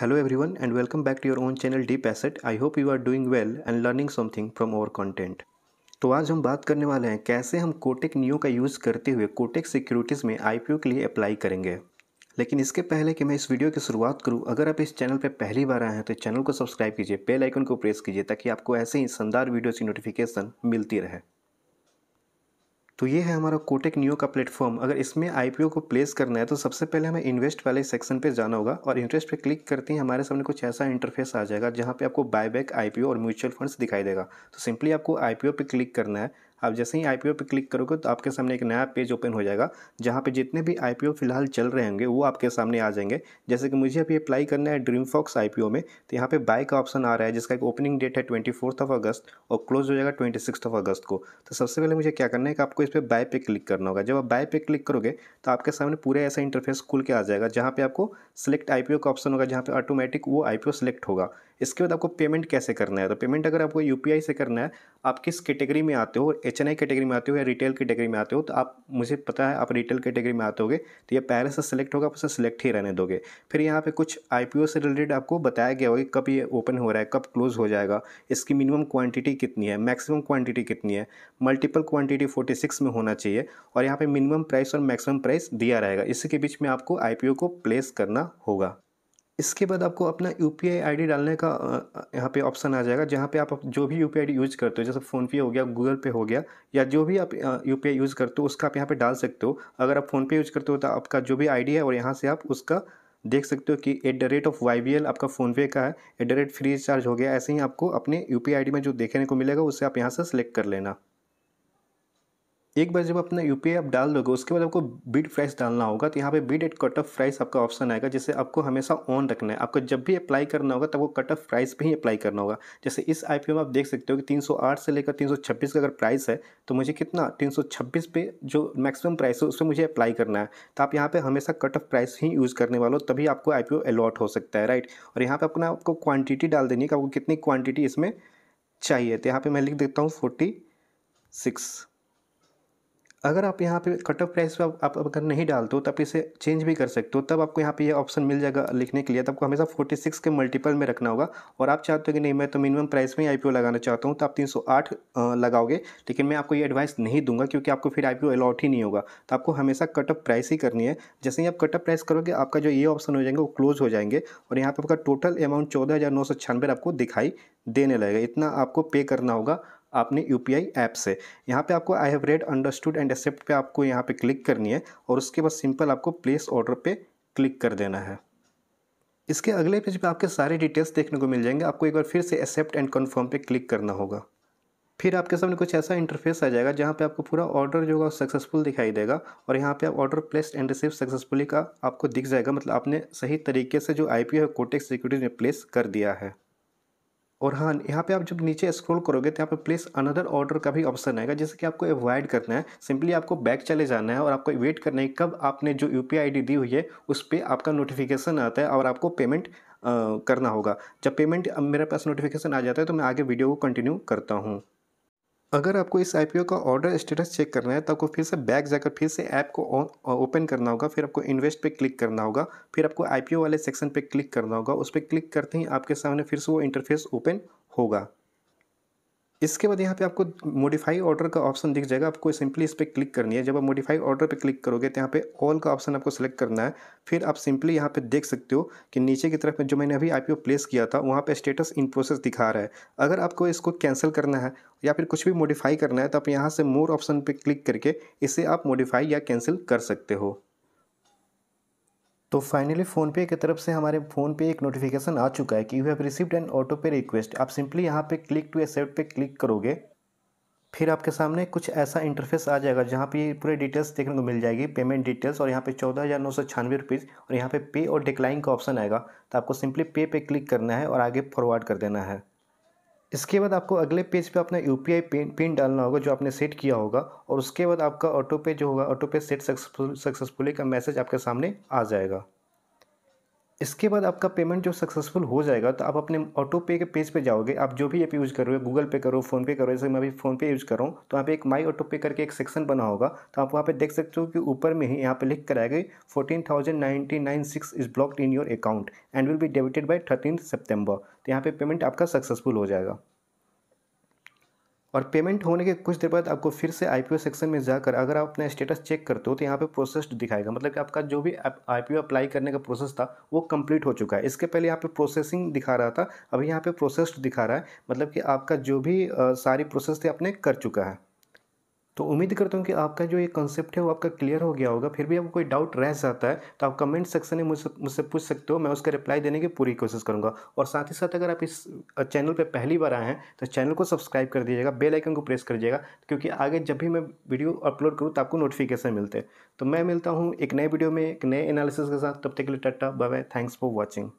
hello everyone and welcome back to your own channel deep asset I hope you are doing well and learning something from our content तो आज हम बात करने वाले हैं कैसे हम कोटेक नियो का यूज़ करते हुए कोटेक सिक्योरिटीज़ में आई के लिए अप्लाई करेंगे लेकिन इसके पहले कि मैं इस वीडियो की शुरुआत करूं अगर आप इस चैनल पर पहली बार आए हैं तो चैनल को सब्सक्राइब कीजिए बेल आइकन को प्रेस कीजिए ताकि आपको ऐसे ही शानदार वीडियोज़ की नोटिफिकेशन मिलती रहे तो ये है हमारा कोटेक न्यू का प्लेटफॉर्म अगर इसमें आई को प्लेस करना है तो सबसे पहले हमें इन्वेस्ट वाले सेक्शन पे जाना होगा और इंटरेस्ट पे क्लिक करते ही हमारे सामने कुछ ऐसा इंटरफेस आ जाएगा जहाँ पे आपको बायबैक आई और म्यूचुअल फंड्स दिखाई देगा तो सिंपली आपको आई पे क्लिक करना है आप जैसे ही आई पे क्लिक करोगे तो आपके सामने एक नया पेज ओपन हो जाएगा जहाँ पे जितने भी आई फिलहाल चल रहे होंगे वो आपके सामने आ जाएंगे जैसे कि मुझे अभी अप्लाई करना है ड्रीम फॉक्स आई में तो यहाँ पे बाय का ऑप्शन आ रहा है जिसका एक ओपनिंग डेट है ट्वेंटी ऑफ अगस्त और क्लोज हो जाएगा ट्वेंटी ऑफ अगस्त को तो सबसे पहले मुझे क्या करना है कि आपको इस पर बाय पे क्लिक करना होगा जब आप बाय पे क्लिक करोगे तो आपके सामने पूरा ऐसा इंटरफेस खुल के आ जाएगा जहाँ पे आपको सिलेक्ट आई का ऑप्शन होगा जहाँ पे ऑटोमेटिक वो आई सेलेक्ट होगा इसके बाद आपको पेमेंट कैसे करना है तो पेमेंट अगर आपको यू से करना है आप किस कैटेगरी में आते हो एच कैटेगरी में आते हो या रिटेल कैटेगरी में आते हो तो आप मुझे पता है आप रिटेल कैटेगरी में आते होगे तो ये पहले से सेलेक्ट होगा आप उसे सेलेक्ट ही रहने दोगे फिर यहाँ पे कुछ आई से रिलेटेड आपको बताया गया होगा कब ये ओपन हो रहा है कब क्लोज हो जाएगा इसकी मिनिमम क्वांटिटी कितनी है मैक्सिमम क्वांटिटी कितनी है मल्टीपल क्वांटिटी फोर्टी में होना चाहिए और यहाँ पे मिनिमम प्राइस और मैक्सिमम प्राइस दिया रहेगा इसी के बीच में आपको आई को प्लेस करना होगा इसके बाद आपको अपना यू पी आई डालने का यहाँ पे ऑप्शन आ जाएगा जहाँ पे आप जो भी यू पी यूज़ करते हो जैसे फ़ोनपे हो गया गूगल पे हो गया या जो भी आप यू पी यूज़ करते हो उसका आप यहाँ पे डाल सकते हो अगर आप फ़ोनपे यूज़ करते हो तो आपका जो भी आई है और यहाँ से आप उसका देख सकते हो कि at the rate of Y B L आपका फ़ोनपे का है at the rate freecharge हो गया ऐसे ही आपको अपने यू पी में जो देखने को मिलेगा उसे आप यहाँ से सिलेक्ट कर लेना एक बार जब अपना यू आप डाल दोगे उसके बाद आपको बिड प्राइस डालना होगा तो यहाँ पे bid at cut off price आपका ऑप्शन आएगा जिसे आपको हमेशा ऑन रखना है आपको जब भी अप्लाई करना होगा तब वो कट ऑफ प्राइस पर ही अप्लाई करना होगा जैसे इस आई में आप देख सकते हो कि 308 से लेकर 326 का अगर प्राइस है तो मुझे कितना 326 पे जो मैक्सिमम प्राइस है उस पर मुझे अप्लाई करना है तो आप यहाँ पर हमेशा कट ऑफ प्राइस ही यूज़ करने वाले हो तभी आपको आई अलॉट हो सकता है राइट और यहाँ पर अपना आपको क्वान्टिटी डाल देनी है कि आपको कितनी क्वान्टिटी इसमें चाहिए तो यहाँ पर मैं लिख देता हूँ फोर्टी सिक्स अगर आप यहाँ पे कट ऑफ प्राइस पर आप अगर नहीं डालते हो तो आप इसे चेंज भी कर सकते हो तब आपको यहाँ पे ये यह ऑप्शन मिल जाएगा लिखने के लिए तब आपको हमेशा 46 के मल्टीपल में रखना होगा और आप चाहते हो कि नहीं मैं तो मिनिमम प्राइस में आई लगाना चाहता हूँ तो आप 308 लगाओगे लेकिन मैं आपको ये एडवाइस नहीं दूंगा क्योंकि आपको फिर आई अलॉट ही नहीं होगा तो आपको हमेशा कट ऑफ प्राइस ही करनी है जैसे ही आप कट ऑफ प्राइस करोगे आपका जो ये ऑप्शन हो जाएंगे वो क्लोज हो जाएंगे और यहाँ पर आपका टोटल अमाउंट चौदह आपको दिखाई देने लगेगा इतना आपको पे करना होगा आपने यू पी ऐप से यहाँ पे आपको I have read understood and accept पे आपको यहाँ पे क्लिक करनी है और उसके बाद सिंपल आपको प्लेस ऑर्डर पे क्लिक कर देना है इसके अगले पेज पे आपके सारे डिटेल्स देखने को मिल जाएंगे आपको एक बार फिर से एक्सेप्ट एंड कन्फर्म पे क्लिक करना होगा फिर आपके सामने कुछ ऐसा इंटरफेस आ जाएगा जहाँ पे आपको पूरा ऑर्डर जो होगा सक्सेसफुल दिखाई देगा और यहाँ पे आप order place and receive successfully का आपको दिख जाएगा मतलब आपने सही तरीके से जो आई पी है कोटेक्स सिक्योरिटी ने प्लेस कर दिया है और हाँ यहाँ पे आप जब नीचे स्क्रॉल करोगे तो यहाँ पे प्लेस अनदर ऑर्डर का भी ऑप्शन आएगा जैसे कि आपको अवॉइड करना है सिंपली आपको बैक चले जाना है और आपको वेट करना है कब आपने जो यू पी दी हुई है उस पर आपका नोटिफिकेशन आता है और आपको पेमेंट आ, करना होगा जब पेमेंट मेरे पास नोटिफिकेशन आ जाता है तो मैं आगे वीडियो को कंटिन्यू करता हूँ अगर आपको इस आई का ऑर्डर स्टेटस चेक करना है तो आपको फिर से बैक जाकर फिर से ऐप को ओपन करना होगा फिर आपको इन्वेस्ट पे क्लिक करना होगा फिर आपको आई वाले सेक्शन पे क्लिक करना होगा उस पर क्लिक करते ही आपके सामने फिर से वो इंटरफेस ओपन होगा इसके बाद यहाँ पे आपको मॉडिफाई ऑर्डर का ऑप्शन दिख जाएगा आपको सिंपली इस पर क्लिक करनी है जब आप मॉडिफाई ऑर्डर पे क्लिक करोगे तो यहाँ पे ऑल का ऑप्शन आपको सेलेक्ट करना है फिर आप सिंपली यहाँ पे देख सकते हो कि नीचे की तरफ जो मैंने अभी आईपीओ प्लेस किया था वहाँ पे स्टेटस इन प्रोसेस दिखा रहा है अगर आपको इसको कैंसिल करना है या फिर कुछ भी मॉडिफाई करना है तो आप यहाँ से मोर ऑप्शन पर क्लिक करके इसे आप मॉडिफाई या कैंसिल कर सकते हो तो फाइनली फ़ोनपे की तरफ से हमारे फ़ोन पे एक नोटिफिकेशन आ चुका है कि you have received an auto pay request आप सिंपली यहाँ पे क्लिक टू एक्सेप्ट पे क्लिक करोगे फिर आपके सामने कुछ ऐसा इंटरफेस आ जाएगा जहाँ पे ये पूरे डिटेल्स देखने को मिल जाएगी पेमेंट डिटेल्स और यहाँ पे चौदह हज़ार नौ सौ छियानवे रुपीज़ और यहाँ पे पे और डिक्लाइन का ऑप्शन आएगा तो आपको सिंपली पे पे क्लिक करना है और आगे फॉरवर्ड कर देना है इसके बाद आपको अगले पेज पे अपना U P I pin pin डालना होगा जो आपने सेट किया होगा और उसके बाद आपका ऑटो पे जो होगा auto pay set successful successfully का मैसेज आपके सामने आ जाएगा इसके बाद आपका पेमेंट जो सक्सेसफुल हो जाएगा तो आप अपने ऑटो पे के पेज पे जाओगे आप जो भी ऐप यूज़ कर रहे हो गूगल पे करो फ़ोनपे करो जैसे मैं अभी फ़ोनपे यूज़ कर रहा हूँ तो पे एक माई ऑटो पे करके एक सेक्शन बना होगा तो आप वहाँ पे देख सकते हो कि ऊपर में ही यहाँ पे लिख कर आएगा fourteen thousand nine six is blocked in your account and will be debited by thirteen September तो यहाँ पर पे पेमेंट आपका सक्सेसफुल हो जाएगा और पेमेंट होने के कुछ देर बाद आपको फिर से आई सेक्शन में जाकर अगर आप अपना स्टेटस चेक करते हो तो यहाँ पे प्रोसेस्ड दिखाएगा मतलब कि आपका जो भी आई पी अप्लाई करने का प्रोसेस था वो कंप्लीट हो चुका है इसके पहले यहाँ पे प्रोसेसिंग दिखा रहा था अभी यहाँ पे प्रोसेस्ड दिखा रहा है मतलब कि आपका जो भी आ, सारी प्रोसेस थी आपने कर चुका है तो उम्मीद करता हूँ कि आपका जो ये कॉन्सेप्ट है वो आपका क्लियर हो गया होगा फिर भी आपको कोई डाउट रह जाता है तो आप कमेंट सेक्शन में मुझसे मुझसे पूछ सकते हो मैं उसका रिप्लाई देने की पूरी कोशिश करूँगा और साथ ही साथ अगर आप इस चैनल पर पहली बार आए हैं तो चैनल को सब्सक्राइब कर दीजिएगा बेल आइकन को प्रेस कर दीजिएगा क्योंकि आगे जब भी मैं वीडियो अपलोड करूँ तो आपको नोटिफिकेशन मिलते हैं तो मैं मिलता हूँ एक नए वीडियो में एक नए एनालिसिस के साथ तब तक के लिए tata bye bye thanks for watching